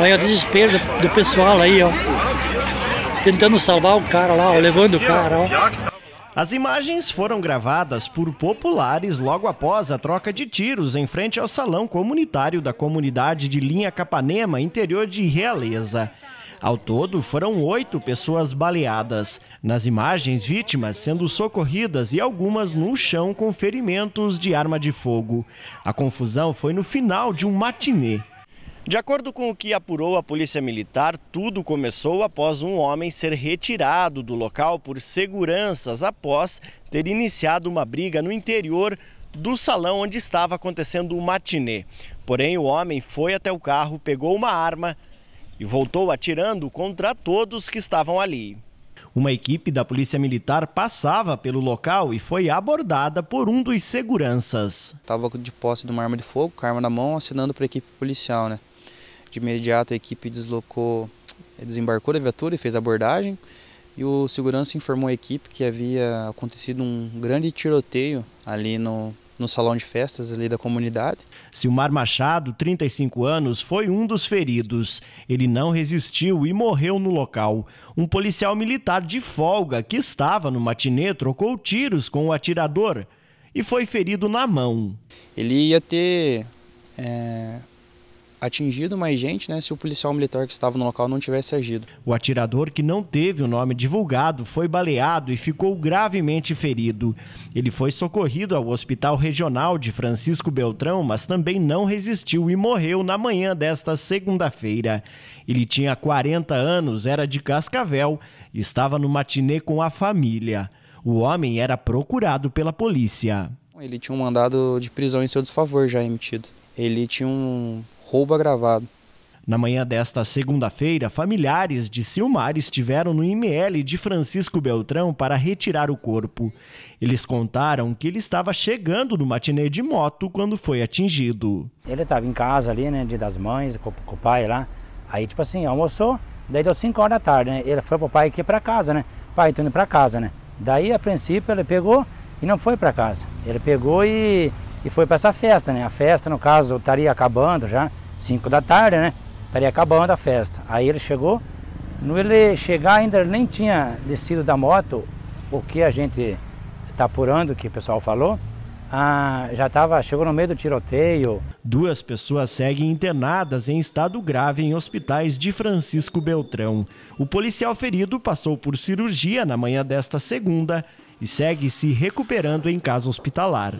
Olha o desespero do, do, pessoal aí, ó. Tentando salvar o cara lá, ó, levando o cara, ó. As imagens foram gravadas por populares logo após a troca de tiros em frente ao salão comunitário da comunidade de Linha Capanema, interior de Realeza. Ao todo, foram oito pessoas baleadas. Nas imagens, vítimas sendo socorridas e algumas no chão com ferimentos de arma de fogo. A confusão foi no final de um matinê. De acordo com o que apurou a Polícia Militar, tudo começou após um homem ser retirado do local por seguranças após ter iniciado uma briga no interior do salão onde estava acontecendo o matinê. Porém, o homem foi até o carro, pegou uma arma e voltou atirando contra todos que estavam ali. Uma equipe da Polícia Militar passava pelo local e foi abordada por um dos seguranças. Estava de posse de uma arma de fogo, com a arma na mão, assinando para a equipe policial, né? De imediato a equipe deslocou, desembarcou da viatura e fez a abordagem. E o segurança informou a equipe que havia acontecido um grande tiroteio ali no, no salão de festas ali da comunidade. Silmar Machado, 35 anos, foi um dos feridos. Ele não resistiu e morreu no local. Um policial militar de folga que estava no matinê trocou tiros com o atirador e foi ferido na mão. Ele ia ter é, atingido mais gente, né, se o policial militar que estava no local não tivesse agido. O atirador, que não teve o nome divulgado, foi baleado e ficou gravemente ferido. Ele foi socorrido ao Hospital Regional de Francisco Beltrão, mas também não resistiu e morreu na manhã desta segunda-feira. Ele tinha 40 anos, era de Cascavel, estava no matinê com a família. O homem era procurado pela polícia. Ele tinha um mandado de prisão em seu desfavor já emitido. Ele tinha um roubo agravado. Na manhã desta segunda-feira, familiares de Silmar estiveram no IML de Francisco Beltrão para retirar o corpo. Eles contaram que ele estava chegando no matinê de moto quando foi atingido. Ele estava em casa ali, né, de das mães, com, com, o pai lá. Aí, tipo assim, almoçou, daí deu 5 horas da tarde, né? Ele foi pro pai aqui para casa, né? Pai, tô indo pra casa, né? Daí, a princípio, ele pegou e não foi para casa. Ele pegou e e foi para essa festa, né? A festa, no caso, estaria acabando já, 5 da tarde, né? Estaria acabando a festa. Aí ele chegou, no ele chegar ainda nem tinha descido da moto, o que a gente está apurando, que o pessoal falou, ah, já tava, chegou no meio do tiroteio. Duas pessoas seguem internadas em estado grave em hospitais de Francisco Beltrão. O policial ferido passou por cirurgia na manhã desta segunda e segue se recuperando em casa hospitalar.